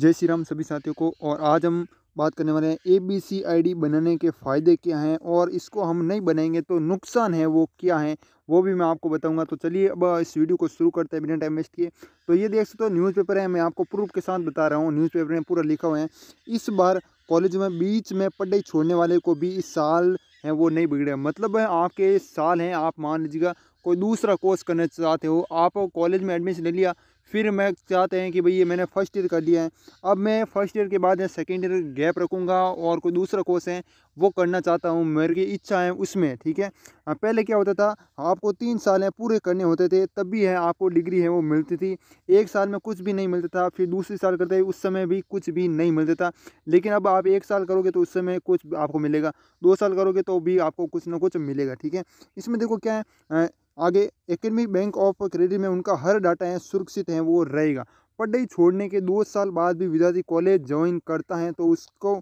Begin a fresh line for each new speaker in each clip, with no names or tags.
जय श्री राम सभी साथियों को और आज हम बात करने वाले हैं ए बी सी आई डी बनाने के फ़ायदे क्या हैं और इसको हम नहीं बनाएंगे तो नुकसान है वो क्या है वो भी मैं आपको बताऊंगा तो चलिए अब इस वीडियो को शुरू करते हैं बिना टाइम वेस्ट किए तो ये देख सकते हो न्यूज़पेपर है मैं आपको प्रूफ के साथ बता रहा हूँ न्यूज़पेपर में पूरा लिखा हुआ है इस बार कॉलेज में बीच में पढ़ाई छोड़ने वाले को भी इस साल है वो नहीं बिगड़े मतलब है आपके साल हैं आप मान लीजिएगा कोई दूसरा कोर्स करना चाहते हो आप कॉलेज में एडमिशन ले लिया फिर मैं चाहते हैं कि भाई ये मैंने फ़र्स्ट ईयर कर लिया है अब मैं फ़र्स्ट ईयर के बाद सेकेंड ईयर गैप रखूँगा और कोई दूसरा कोर्स है वो करना चाहता हूँ मेरी की इच्छा है उसमें ठीक है हाँ, पहले क्या होता था आपको तीन साल हैं पूरे करने होते थे तब भी है आपको डिग्री है वो मिलती थी एक साल में कुछ भी नहीं मिलता था फिर दूसरे साल करते उस समय भी कुछ भी नहीं मिलता था लेकिन अब आप एक साल करोगे तो उस समय कुछ आपको मिलेगा दो साल करोगे तो भी आपको कुछ ना कुछ मिलेगा ठीक है इसमें देखो क्या है आगे एकनमी बैंक ऑफ क्रेडिट में उनका हर डाटा है सुरक्षित है वो रहेगा पढ़ाई छोड़ने के दो साल बाद भी विद्यार्थी कॉलेज ज्वाइन करता है तो उसको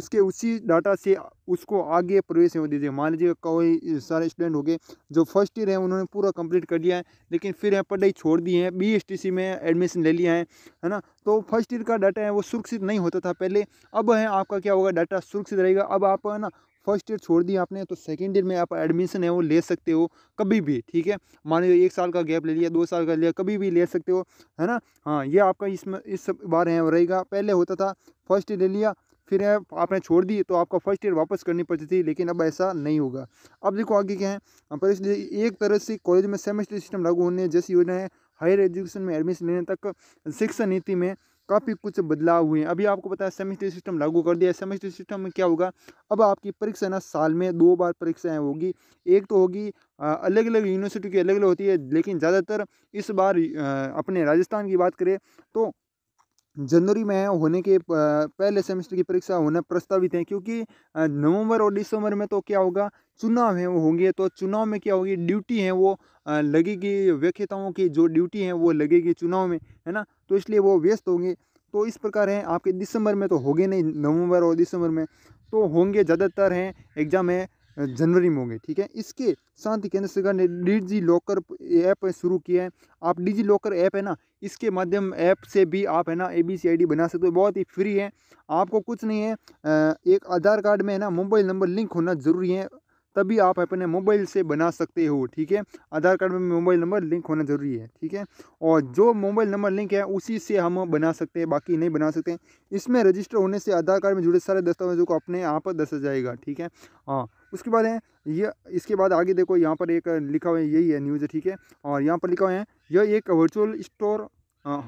उसके उसी डाटा से उसको आगे प्रवेश हो दीजिए मान लीजिए कोई सारे स्टूडेंट हो गए जो फर्स्ट ईयर है उन्होंने पूरा कंप्लीट कर लिया है लेकिन फिर यहाँ पढ़ाई छोड़ दी है बीएसटीसी में एडमिशन ले लिया है है ना तो फर्स्ट ईयर का डाटा है वो सुरक्षित नहीं होता था पहले अब है आपका क्या होगा डाटा सुरक्षित रहेगा अब आप है ना फर्स्ट ईयर छोड़ दिया आपने तो सेकेंड ईयर में आप एडमिशन है वो ले सकते हो कभी भी ठीक है मान लो एक साल का गैप ले लिया दो साल का लिया कभी भी ले सकते हो है ना हाँ ये आपका इसमें इस बार है रहेगा पहले होता था फर्स्ट ईयर ले लिया फिर आपने छोड़ दी तो आपका फर्स्ट ईयर वापस करनी पड़ती थी लेकिन अब ऐसा नहीं होगा अब देखो आगे क्या है पर इसलिए एक तरह से कॉलेज में सेमेस्टर सिस्टम लागू होने जैसी योजना है हायर एजुकेशन में एडमिशन लेने तक शिक्षा नीति में काफ़ी कुछ बदलाव हुए हैं अभी आपको पता है सेमेस्टर सिस्टम लागू कर दिया है सेमेस्टर सिस्टम में क्या होगा अब आपकी परीक्षा ना साल में दो बार परीक्षाएं होगी एक तो होगी अलग अलग यूनिवर्सिटी की अलग अलग होती है लेकिन ज़्यादातर इस बार अपने राजस्थान की बात करें तो जनवरी में होने के पहले सेमेस्टर की परीक्षा होना प्रस्तावित है क्योंकि नवंबर और दिसंबर में तो क्या होगा चुनाव है वो होंगे तो चुनाव में क्या होगी ड्यूटी है वो लगेगी व्याख्याताओं की जो ड्यूटी है वो लगेगी चुनाव में है ना तो इसलिए वो व्यस्त होंगे तो इस प्रकार है आपके दिसंबर में तो होंगे नहीं नवंबर और दिसंबर में तो होंगे ज़्यादातर हैं एग्ज़ाम है जनवरी में होंगे ठीक है इसके साथ ही केंद्र सरकार ने डिजी लॉकर ऐप शुरू किया है आप डिजी लॉकर ऐप है ना इसके माध्यम ऐप से भी आप है ना ए बी सी आई डी बना सकते हो बहुत ही फ्री है आपको कुछ नहीं है एक आधार कार्ड में है ना मोबाइल नंबर लिंक होना ज़रूरी है तभी आप अपने मोबाइल से बना सकते हो ठीक है आधार कार्ड में मोबाइल नंबर लिंक होना ज़रूरी है ठीक है और जो मोबाइल नंबर लिंक है उसी से हम बना सकते हैं बाकी नहीं बना सकते इसमें रजिस्टर होने से आधार कार्ड में जुड़े सारे दस्तावेजों को अपने आप दसा जाएगा ठीक है हाँ उसके बाद है ये इसके बाद आगे देखो यहाँ पर एक लिखा हुआ है यही है न्यूज़ ठीक है और यहाँ पर लिखा हुआ है यह एक वर्चुअल स्टोर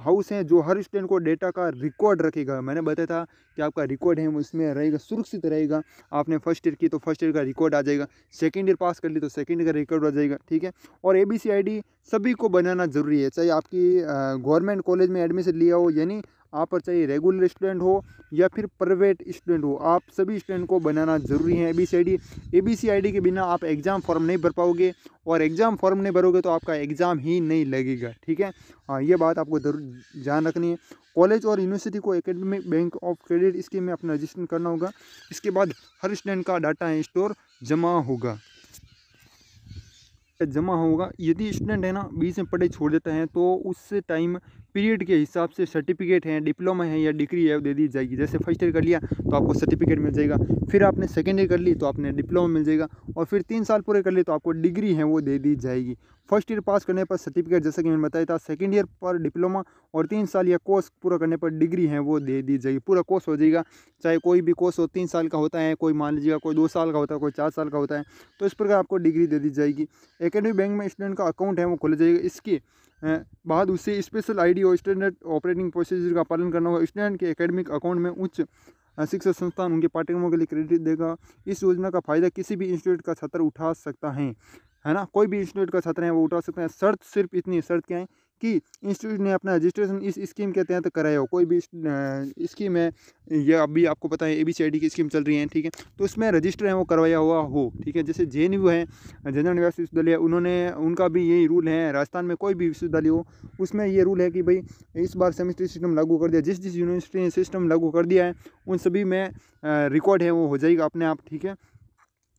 हाउस है जो हर स्टूडेंट को डेटा का रिकॉर्ड रखेगा मैंने बताया था कि आपका रिकॉर्ड है उसमें रहेगा सुरक्षित रहेगा आपने फर्स्ट ईयर की तो फर्स्ट ईयर का रिकॉर्ड आ जाएगा सेकेंड ईयर पास कर ली तो सेकेंड ईयर का रिकॉर्ड आ जाएगा ठीक है और ए बी सी आई डी सभी को बनाना ज़रूरी है चाहे आपकी गवर्नमेंट कॉलेज में एडमिशन लिया हो यानी आप चाहे रेगुलर स्टूडेंट हो या फिर प्राइवेट स्टूडेंट हो आप सभी स्टूडेंट को बनाना जरूरी है A B C I D A B C I D के बिना आप एग्ज़ाम फॉर्म नहीं भर पाओगे और एग्ज़ाम फॉर्म नहीं भरोगे तो आपका एग्ज़ाम ही नहीं लगेगा ठीक है हाँ ये बात आपको जरूर ध्यान रखनी है कॉलेज और यूनिवर्सिटी को academic bank of credit scheme में अपना रजिस्ट्रेशन करना होगा इसके बाद हर स्टूडेंट का डाटा स्टोर जमा होगा जमा होगा यदि स्टूडेंट है ना बीच में पढ़ाई छोड़ देता है तो उस टाइम पीरियड के हिसाब से सर्टिफिकेट हैं डिप्लोमा है या डिग्री है दे दी जाएगी जैसे फर्स्ट ईयर कर लिया तो आपको सर्टिफिकेट मिल जाएगा फिर आपने सेकेंड ईयर कर ली तो आपने डिप्लोमा मिल जाएगा और फिर तीन साल पूरे कर लिए तो आपको डिग्री है वो दे दी जाएगी फर्स्ट ईयर पास करने पर सर्टिफिकेट जैसा कि मैंने बताया था सेकेंड ईयर पर डिप्लोमा और तीन साल या कोर्स पूरा करने पर डिग्री है वो दे दी जाएगी पूरा कोर्स हो जाएगा चाहे कोई भी कोर्स हो तीन साल का होता है कोई मान लीजिएगा कोई दो साल का होता है कोई चार साल का होता है तो इस प्रकार आपको डिग्री दे दी जाएगी एकेडमी बैंक में स्टूडेंट का अकाउंट है वो खोला जाएगा इसके बाद उसे स्पेशल आई और स्टैंडर्ड ऑपरेटिंग प्रोसीजर का पालन करना होगा स्टूडेंट के अकेडमिक अकाउंट में उच्च शिक्षा संस्थान उनके पाठ्यक्रमों के लिए क्रेडिट देगा इस योजना का फायदा किसी भी इंस्टीट्यूट का छात्र उठा सकता है है ना कोई भी इंस्टीट्यूट का छात्र है वो उठा सकते हैं शर्त सिर्फ इतनी शर्त क्या है कि इंस्टीट्यूट ने अपना रजिस्ट्रेशन इस स्कीम के तहत कराया हो कोई भी स्कीम है ये अभी आपको पता है A B C I D की स्कीम चल रही है ठीक है तो उसमें रजिस्टर है वो करवाया हुआ हो ठीक है जैसे जे एन यू है जनरल यूनिवर्सिटी विश्वविद्यालय उन्होंने उनका भी यही रूल है राजस्थान में कोई भी विश्वविद्यालय हो उसमें ये रूल है कि भाई इस बार सेमिस्टर सिस्टम लागू कर दिया जिस जिस यूनिवर्सिटी ने सिस्टम लागू कर दिया है उन सभी में रिकॉर्ड है वो हो जाएगा अपने आप ठीक है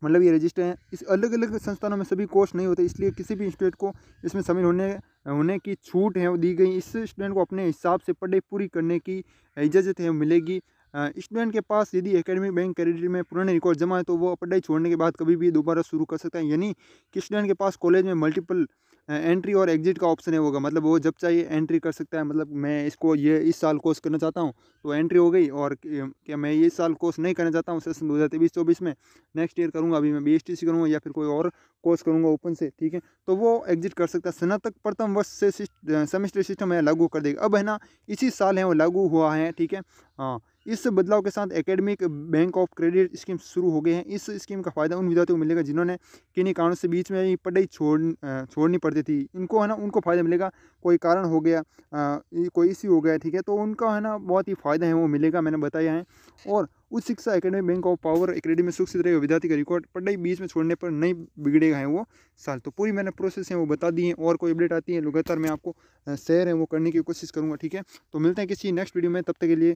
मतलब ये रजिस्टर हैं इस अलग अलग संस्थानों में सभी कोर्स नहीं होते इसलिए किसी भी स्टूडेंट को इसमें शामिल होने होने की छूट है वो दी गई इस स्टूडेंट को अपने हिसाब से पढ़ाई पूरी करने की इजाज़त है मिलेगी स्टूडेंट के पास यदि एकेडमिक बैंक क्रेडिट में पुराने रिकॉर्ड जमा है तो वो पढ़ाई छोड़ने के बाद कभी भी दोबारा शुरू कर सकते हैं यानी कि स्टूडेंट के पास कॉलेज में मल्टीपल एंट्री और एग्जिट का ऑप्शन है होगा मतलब वो जब चाहिए एंट्री कर सकता है मतलब मैं इसको ये इस साल कोर्स करना चाहता हूँ तो एंट्री हो गई और क्या मैं इस साल कोर्स नहीं करना चाहता हूँ सेशन दो हज़ार तेईस चौबीस में नेक्स्ट ईयर करूँगा अभी मैं बी एस टी सी करूँगा या फिर कोई और कोर्स करूँगा ओपन से ठीक है तो वो एग्जिट कर सकता है स्नातक प्रथम वर्ष से सेमेस्टर सिस्टम है लागू कर देगा अब है ना इसी साल है वो लागू हुआ है ठीक है हाँ इस बदलाव के साथ academic bank of credit scheme शुरू हो गए हैं इस स्कीम का फ़ायदा उन विद्यार्थियों को मिलेगा जिन्होंने किन्हीं कारणों से बीच में ही पढ़ाई छोड़ छोड़नी पड़ती थी इनको है ना उनको फ़ायदा मिलेगा कोई कारण हो गया कोई इसी हो गया ठीक है तो उनका है ना बहुत ही फ़ायदा है वो मिलेगा मैंने बताया है और उच्च शिक्षा academy bank of power academy में सुरक्षित रहेगा विद्यार्थी का रिकॉर्ड पढ़ाई बीच में छोड़ने पर नहीं बिगड़ेगा है वो साल तो पूरी मैंने प्रोसेस है वो बता दी है और कोई अपडेट आती है लगातार मैं आपको शेयर है वो करने की कोशिश करूँगा ठीक है तो मिलते हैं किसी नेक्स्ट वीडियो में तब तक के लिए